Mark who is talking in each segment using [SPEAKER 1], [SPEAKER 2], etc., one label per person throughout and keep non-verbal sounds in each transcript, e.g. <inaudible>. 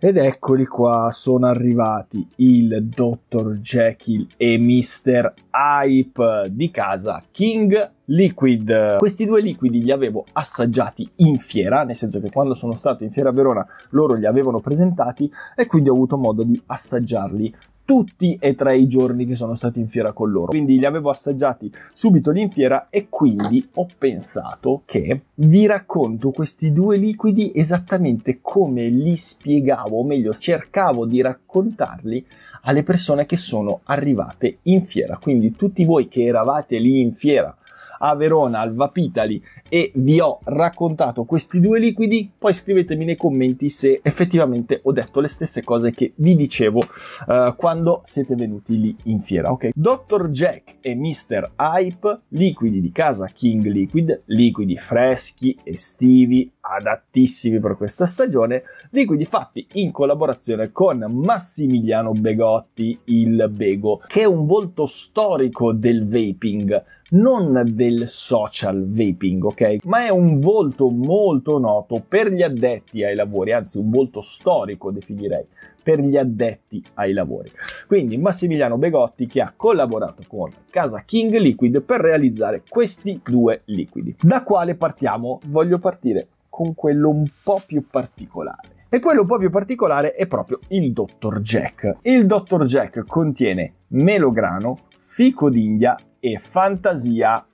[SPEAKER 1] Ed eccoli qua, sono arrivati il Dr. Jekyll e Mr. Hype di casa King Liquid. Questi due liquidi li avevo assaggiati in fiera, nel senso che quando sono stato in fiera a Verona loro li avevano presentati e quindi ho avuto modo di assaggiarli tutti e tre i giorni che sono stati in fiera con loro. Quindi li avevo assaggiati subito lì in fiera e quindi ho pensato che vi racconto questi due liquidi esattamente come li spiegavo, o meglio cercavo di raccontarli alle persone che sono arrivate in fiera. Quindi tutti voi che eravate lì in fiera a Verona, al Vapitali e vi ho raccontato questi due liquidi, poi scrivetemi nei commenti se effettivamente ho detto le stesse cose che vi dicevo eh, quando siete venuti lì in fiera, ok? Dr. Jack e Mr. Hype, liquidi di casa King Liquid, liquidi freschi, estivi, adattissimi per questa stagione, liquidi fatti in collaborazione con Massimiliano Begotti, il Bego, che è un volto storico del vaping, non del social vaping, ok? Ma è un volto molto noto per gli addetti ai lavori, anzi un volto storico definirei, per gli addetti ai lavori. Quindi Massimiliano Begotti che ha collaborato con Casa King Liquid per realizzare questi due liquidi. Da quale partiamo? Voglio partire con quello un po' più particolare. E quello un po' più particolare è proprio il Dr. Jack. Il Dr. Jack contiene melograno, fico d'India e fantasia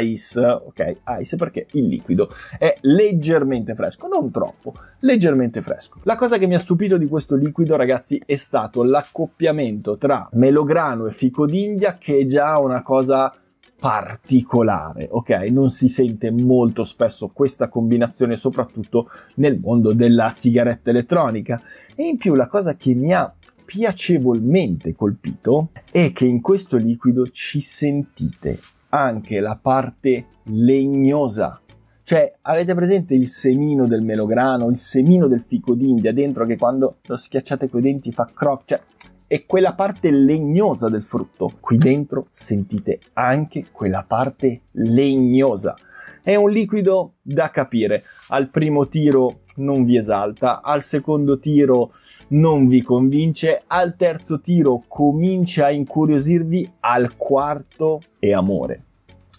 [SPEAKER 1] ice, ok? Ice perché il liquido è leggermente fresco, non troppo, leggermente fresco. La cosa che mi ha stupito di questo liquido, ragazzi, è stato l'accoppiamento tra melograno e fico d'India, che è già una cosa particolare, ok? Non si sente molto spesso questa combinazione, soprattutto nel mondo della sigaretta elettronica. E in più la cosa che mi ha piacevolmente colpito è che in questo liquido ci sentite anche la parte legnosa cioè, avete presente il semino del melograno, il semino del fico d'India dentro che quando lo schiacciate coi denti fa croc? Cioè, e quella parte legnosa del frutto. Qui dentro sentite anche quella parte legnosa. È un liquido da capire. Al primo tiro non vi esalta, al secondo tiro non vi convince, al terzo tiro comincia a incuriosirvi, al quarto è amore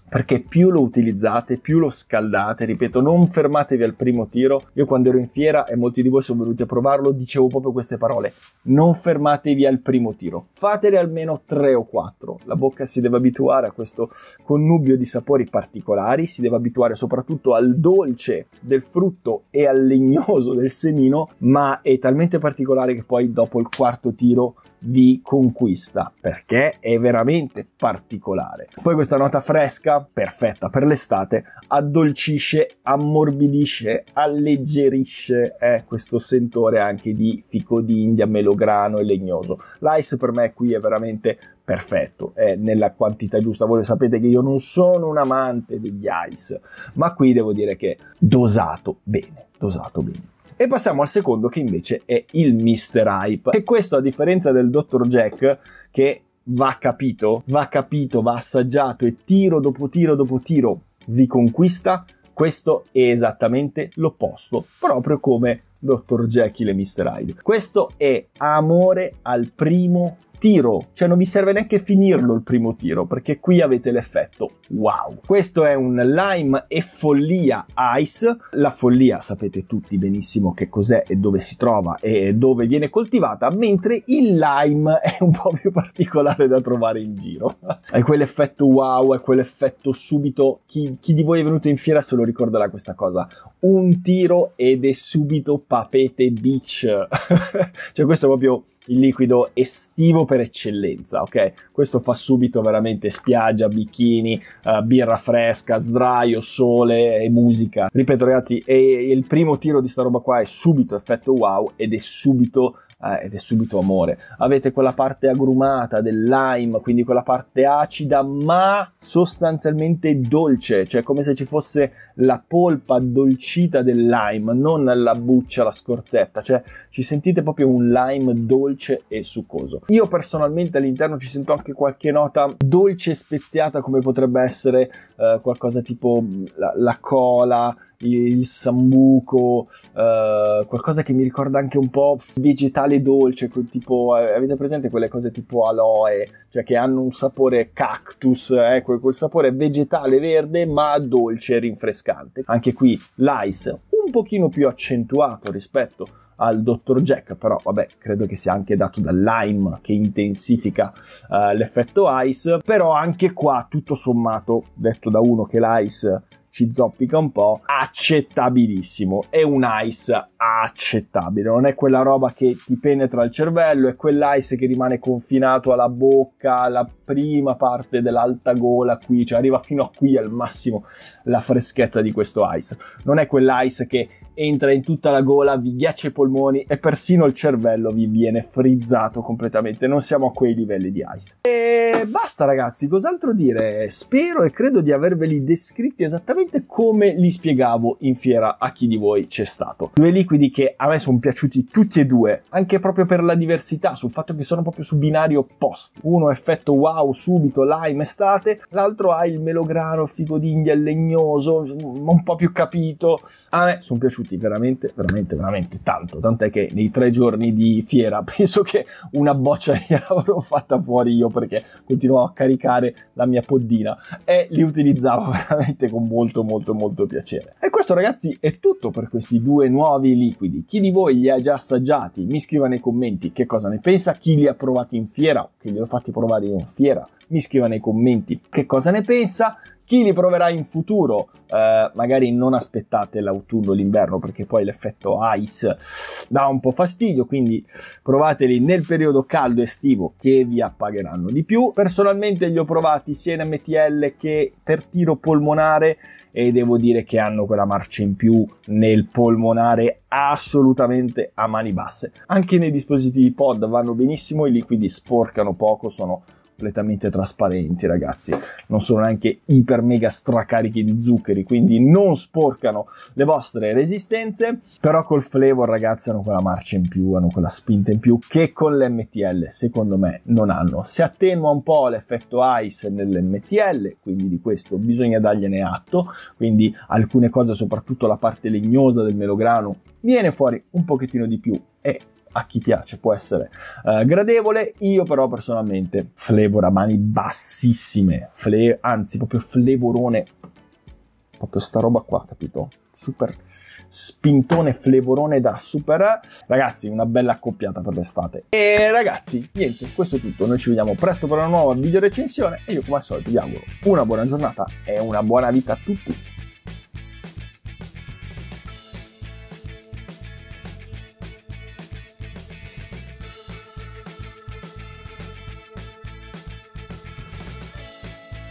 [SPEAKER 1] perché più lo utilizzate, più lo scaldate, ripeto, non fermatevi al primo tiro. Io quando ero in fiera e molti di voi sono venuti a provarlo, dicevo proprio queste parole, non fermatevi al primo tiro, fatele almeno tre o quattro. La bocca si deve abituare a questo connubio di sapori particolari, si deve abituare soprattutto al dolce del frutto e al legnoso del semino, ma è talmente particolare che poi dopo il quarto tiro vi conquista perché è veramente particolare. Poi questa nota fresca, perfetta per l'estate, addolcisce, ammorbidisce, alleggerisce eh, questo sentore anche di fico d'India, melograno e legnoso. L'ice per me qui è veramente perfetto, è nella quantità giusta. Voi sapete che io non sono un amante degli ice, ma qui devo dire che dosato bene, dosato bene. E passiamo al secondo che invece è il Mr. Hype. E questo a differenza del Dr. Jack che va capito, va capito, va assaggiato e tiro dopo tiro dopo tiro vi conquista, questo è esattamente l'opposto, proprio come Dr. Jekyll e Mr. Hyde. Questo è amore al primo tiro, cioè non vi serve neanche finirlo il primo tiro perché qui avete l'effetto wow. Questo è un lime e follia ice, la follia sapete tutti benissimo che cos'è e dove si trova e dove viene coltivata, mentre il lime è un po' più particolare da trovare in giro. <laughs> è quell'effetto wow, è quell'effetto subito, chi, chi di voi è venuto in fiera se lo ricorderà questa cosa, un tiro ed è subito papete beach. <laughs> cioè questo è proprio il liquido estivo per eccellenza, ok? Questo fa subito veramente spiaggia, bikini, uh, eh, birra fresca, sdraio, sole e musica. Ripeto ragazzi, è, è il primo tiro di sta roba qua è subito effetto wow ed è subito eh, ed è subito amore. Avete quella parte agrumata del lime, quindi quella parte acida ma sostanzialmente dolce, cioè come se ci fosse la polpa addolcita del lime, non la buccia, la scorzetta, cioè ci sentite proprio un lime dolce e succoso. Io personalmente all'interno ci sento anche qualche nota dolce e speziata come potrebbe essere eh, qualcosa tipo mm, la, la cola, il, il sambuco, eh, qualcosa che mi ricorda anche un po' vegetale sale dolce, tipo, eh, avete presente quelle cose tipo aloe, cioè che hanno un sapore cactus, eh, quel sapore vegetale verde ma dolce e rinfrescante. Anche qui l'ice un pochino più accentuato rispetto al dottor Jack, però vabbè, credo che sia anche dato dal lime che intensifica uh, l'effetto ice, però anche qua tutto sommato, detto da uno che l'ice ci zoppica un po', accettabilissimo. È un ice accettabile, non è quella roba che ti penetra il cervello, è quell'ice che rimane confinato alla bocca, alla prima parte dell'alta gola qui, cioè arriva fino a qui al massimo la freschezza di questo ice. Non è quell'ice che entra in tutta la gola, vi ghiaccia i polmoni e persino il cervello vi viene frizzato completamente. Non siamo a quei livelli di ice. E basta, ragazzi, cos'altro dire? Spero e credo di averveli descritti esattamente come li spiegavo in fiera a chi di voi c'è stato. Due liquidi che a me sono piaciuti tutti e due, anche proprio per la diversità, sul fatto che sono proprio su binari opposti. Uno effetto wow subito, lime estate, l'altro ha il melograno, figo d'India, legnoso, un po' più capito. A me sono piaciuti clienti, veramente, veramente, veramente tanto. Tant'è che nei tre giorni di fiera <laughs> penso che una boccia gliel'avrò fatta fuori io perché continuavo a caricare la mia poddina e li utilizzavo <laughs> veramente con molto, molto, molto piacere. E questo, ragazzi, è tutto per questi due nuovi liquidi. Chi di voi li ha già assaggiati? Mi scriva nei commenti che cosa ne pensa, chi li ha provati in fiera, che li ho fatti provare in fiera mi scriva nei commenti che cosa ne pensa. Chi li proverà in futuro, eh, magari non aspettate l'autunno o l'inverno perché poi l'effetto ice dà un po' fastidio, quindi provateli nel periodo caldo estivo che vi appagheranno di più. Personalmente li ho provati sia in MTL che per tiro polmonare e devo dire che hanno quella marcia in più nel polmonare assolutamente a mani basse. Anche nei dispositivi pod vanno benissimo, i liquidi sporcano poco, sono completamente trasparenti, ragazzi. Non sono neanche iper mega stracarichi di zuccheri, quindi non sporcano le vostre resistenze. Però col flavor, ragazzi, hanno quella marcia in più, hanno quella spinta in più che con l'MTL, secondo me, non hanno. Si attenua un po' l'effetto ice nell'MTL, quindi di questo bisogna dargliene atto. Quindi alcune cose, soprattutto la parte legnosa del melograno, viene fuori un pochettino di più e a chi piace può essere uh, gradevole, io però personalmente flavor a mani bassissime, Fle- anzi proprio flavorone, proprio sta roba qua, capito? Super spintone flavorone da super ragazzi una bella accoppiata per l'estate e ragazzi niente questo è tutto noi ci vediamo presto per una nuova video recensione e io come al solito vi auguro una buona giornata e una buona vita a tutti